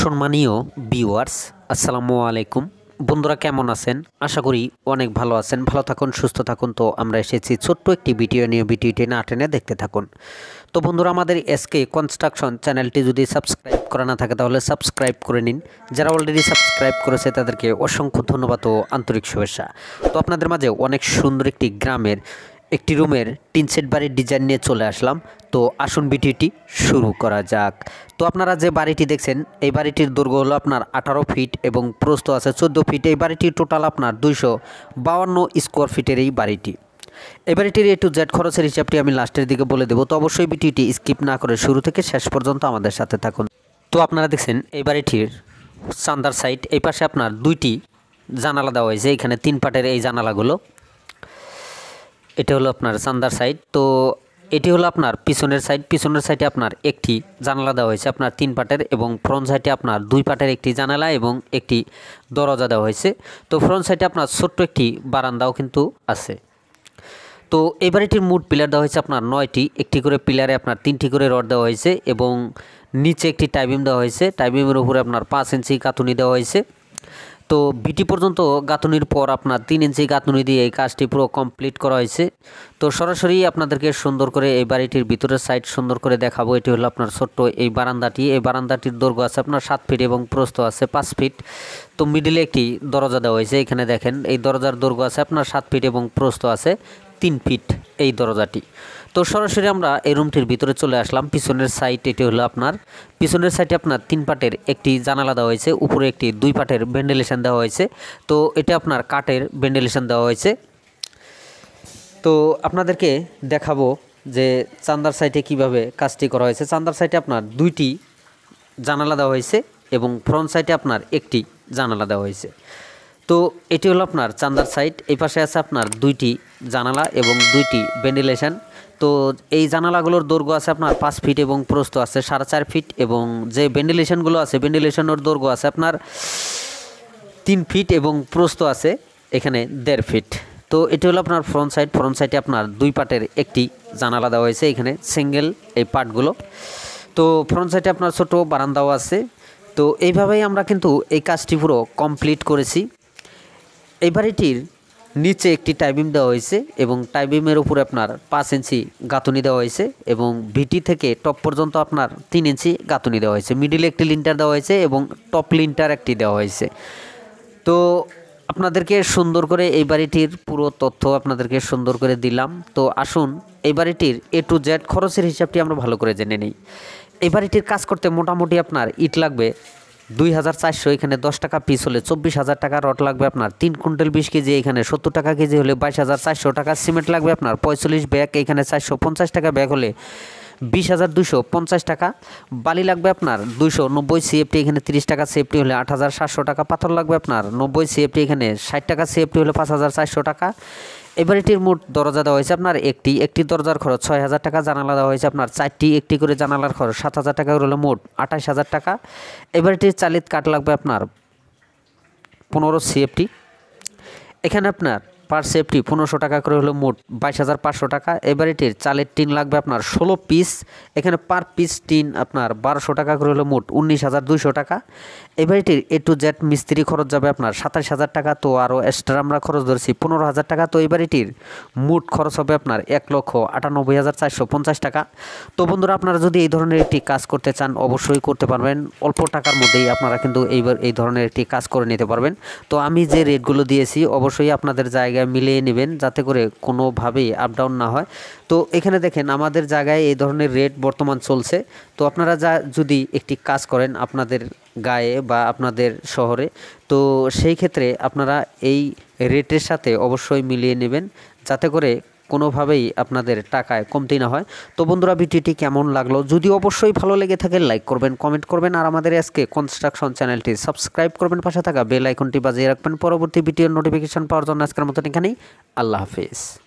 সম্মানীয় ভিউয়ার্স আসসালামু আলাইকুম বন্ধুরা কেমন আছেন আশা করি অনেক ভালো আছেন ভালো থাকুন সুস্থ থাকুন তো আমরা এসেছি ছোট্ট একটি ভিডিও নিয়ে ভিডিওটি না টেনে দেখতে থাকুন তো বন্ধুরা আমাদের এসকে কনস্ট্রাকশন চ্যানেলটি যদি সাবস্ক্রাইব করা না থাকে তাহলে সাবস্ক্রাইব করে নিন যারা অলরেডি সাবস্ক্রাইব করেছে তাদেরকে অসংখ্য ধন্যবাদ ও আন্তরিক শুভেচ্ছা তো আপনাদের মাঝে অনেক সুন্দর একটি গ্রামের একটি রুমের টিনসেট বাড়ির ডিজাইন নিয়ে চলে আসলাম তো আসুন ভিডিওটি শুরু করা যাক তো আপনারা যে বাড়িটি দেখছেন এই বাড়িটির দৈর্ঘ্য হলো আপনার আঠারো ফিট এবং প্রস্ত আছে চোদ্দ ফিট এই বাড়িটি টোটাল আপনার দুইশো বাউান্ন স্কোয়ার ফিটের এই বাড়িটি এই বাড়িটির এ টু জেড খরচের হিসাবটি আমি লাস্টের দিকে বলে দেবো তো অবশ্যই ভিডিওটি স্কিপ না করে শুরু থেকে শেষ পর্যন্ত আমাদের সাথে থাকুন তো আপনারা দেখছেন এই বাড়িটির চান্দার সাইড এই পাশে আপনার দুইটি জানালা দেওয়া হয়েছে এখানে তিন পাটের এই জানালাগুলো এটা হলো আপনার চান্দার সাইড তো এটি হলো আপনার পিছনের সাইড পিছনের সাইডে আপনার একটি জানালা দেওয়া হয়েছে আপনার তিন পাটের এবং ফ্রন্ট সাইডে আপনার দুই পাটের একটি জানালা এবং একটি দরজা দেওয়া হয়েছে তো ফ্রন্ট সাইডে আপনার ছোট্ট একটি বারান্দাও কিন্তু আছে তো এবার এটির মোট পিলার দেওয়া হয়েছে আপনার নয়টি একটি করে পিলারে আপনার তিনটি করে রড দেওয়া হয়েছে এবং নিচে একটি টাইবিম দেওয়া হয়েছে টাইবিমের উপরে আপনার পাঁচ ইঞ্চি কাতুনি দেওয়া হয়েছে তো বিটি পর্যন্ত গাঁথনির পর আপনার তিন ইঞ্চি গাঁথনি দিয়ে এই কাজটি পুরো কমপ্লিট করা হয়েছে তো সরাসরি আপনাদেরকে সুন্দর করে এই বাড়িটির ভিতরের সাইড সুন্দর করে দেখাবো এটি হলো আপনার ছোট্ট এই বারান্দাটি এই বারান্দাটির দৈর্ঘ্য আছে আপনার সাত ফিট এবং প্রস্থ আছে পাঁচ ফিট তো মিডিলে একটি দরজা দেওয়া হয়েছে এখানে দেখেন এই দরজার দৈর্ঘ্য আছে আপনার সাত ফিট এবং প্রস্ত আছে তিন ফিট এই দরজাটি তো সরাসরি আমরা এই রুমটির ভিতরে চলে আসলাম পিছনের সাইড এটি হলো আপনার পিছনের সাইডে আপনার তিন পাটের একটি জানালা দেওয়া হয়েছে উপরে একটি দুই পাটের ভেন্টিলেশন দেওয়া হয়েছে তো এটা আপনার কাঠের ভেন্টিলেশন দেওয়া হয়েছে তো আপনাদেরকে দেখাবো যে চান্দার সাইটে কিভাবে কাজটি করা হয়েছে চান্দার সাইটে আপনার দুইটি জানালা দেওয়া হয়েছে এবং ফ্রন্ট সাইটে আপনার একটি জানালা দেওয়া হয়েছে তো এটি হলো আপনার চান্দার সাইড এই পাশে আছে আপনার দুইটি জানালা এবং দুইটি ভেন্টিলেশন তো এই জানালাগুলোর দৈর্ঘ্য আছে আপনার পাঁচ ফিট এবং প্রস্থ আছে সাড়ে চার ফিট এবং যে ভেন্টিলেশনগুলো আছে ভেন্টিলেশনের দৈর্ঘ্য আছে আপনার তিন ফিট এবং প্রস্থ আছে এখানে দেড় ফিট তো এটি হলো আপনার ফ্রন্ট সাইড ফ্রন্ট সাইডে আপনার দুই পাটের একটি জানালা দেওয়া হয়েছে এখানে সিঙ্গেল এই পার্টগুলো তো ফ্রন্ট সাইডে আপনার ছোট বারান্দাও আছে তো এইভাবেই আমরা কিন্তু এই কাজটি পুরো কমপ্লিট করেছি এই বাড়িটির নিচে একটি টাইবিম দেওয়া হয়েছে এবং টাইবিমের উপরে আপনার পাঁচ ইঞ্চি গাঁথুনি দেওয়া হয়েছে এবং ভিটি থেকে টপ পর্যন্ত আপনার তিন ইঞ্চি গাঁথুনি দেওয়া হয়েছে মিডিলে একটি লিন্টার দেওয়া হয়েছে এবং টপ লিন্টার একটি দেওয়া হয়েছে তো আপনাদেরকে সুন্দর করে এই বাড়িটির পুরো তথ্য আপনাদেরকে সুন্দর করে দিলাম তো আসুন এই বাড়িটির এ টু জেড খরচের হিসাবটি আমরা ভালো করে জেনে নিই এই বাড়িটির কাজ করতে মোটামুটি আপনার ইট লাগবে দুই হাজার চারশো এখানে দশ টাকা পিস হলে চব্বিশ হাজার টাকা রট লাগবে আপনার তিন কুইন্টাল বিশ কেজি এখানে সত্তর টাকা কেজি হলে বাইশ হাজার চারশো টাকা সিমেন্ট লাগবে আপনার পঁয়তাল্লিশ ব্যাগ এখানে চারশো পঞ্চাশ টাকা ব্যাগ হলে বিশ হাজার দুশো পঞ্চাশ টাকা বালি লাগবে আপনার দুশো নব্বই সিএফটি এখানে তিরিশ টাকা সিএফটি হলে আট হাজার সাতশো টাকা পাথর লাগবে আপনার নব্বই সিএফটি এখানে ষাট টাকা সিএফটি হলে পাঁচ হাজার চারশো টাকা এবার এটির মোট দরজা দেওয়া হয়েছে আপনার একটি একটি দরজার খরচ ছয় হাজার টাকা জানালা দেওয়া হয়েছে আপনার চারটি একটি করে জানালার খরচ সাত হাজার টাকা হলো মোট আঠাশ হাজার টাকা এবার এটির চালিত কাঠ লাগবে আপনার পনেরো সিএফটি এখানে আপনার পার সেফটি পনেরোশো টাকা করে হলো মোট বাইশ হাজার পাঁচশো টাকা এবার এটির চালের টিন লাগবে আপনার ষোলো পিস এখানে পার পিস টিন আপনার বারোশো টাকা করে হলো মোট উনিশ হাজার দুইশো টাকা এবার এটির এ টু জেড মিস্ত্রি খরচ যাবে আপনার সাতাশ হাজার টাকা তো আরও এক্সট্রা আমরা খরচ ধরেছি পনেরো হাজার টাকা তো এবার এটির মোট খরচ হবে আপনার এক লক্ষ আটানব্বই হাজার চারশো পঞ্চাশ টাকা তো বন্ধুরা আপনারা যদি এই ধরনের একটি কাজ করতে চান অবশ্যই করতে পারবেন অল্প টাকার মধ্যেই আপনারা কিন্তু এইবার এই ধরনের একটি কাজ করে নিতে পারবেন তো আমি যে রেটগুলো দিয়েছি অবশ্যই আপনাদের জায়গায় মিলিয়ে নেবেন যাতে করে কোনোভাবেই আপ ডাউন না হয় তো এখানে দেখেন আমাদের জায়গায় এই ধরনের রেট বর্তমান চলছে তো আপনারা যা যদি একটি কাজ করেন আপনাদের গায়ে বা আপনাদের শহরে তো সেই ক্ষেত্রে আপনারা এই রেটের সাথে অবশ্যই মিলিয়ে নেবেন যাতে করে কোনোভাবেই আপনাদের টাকায় কমতি না হয় তো বন্ধুরা ভিডিওটি কেমন লাগলো যদি অবশ্যই ভালো লেগে থাকে লাইক করবেন কমেন্ট করবেন আর আমাদের আজকে কনস্ট্রাকশন চ্যানেলটি সাবস্ক্রাইব করবেন পাশে থাকা বেল আইকনটি বাজিয়ে রাখবেন পরবর্তী ভিডিওর নোটিফিকেশন পাওয়ার জন্য আজকের মতন এখানেই আল্লাহ হাফিজ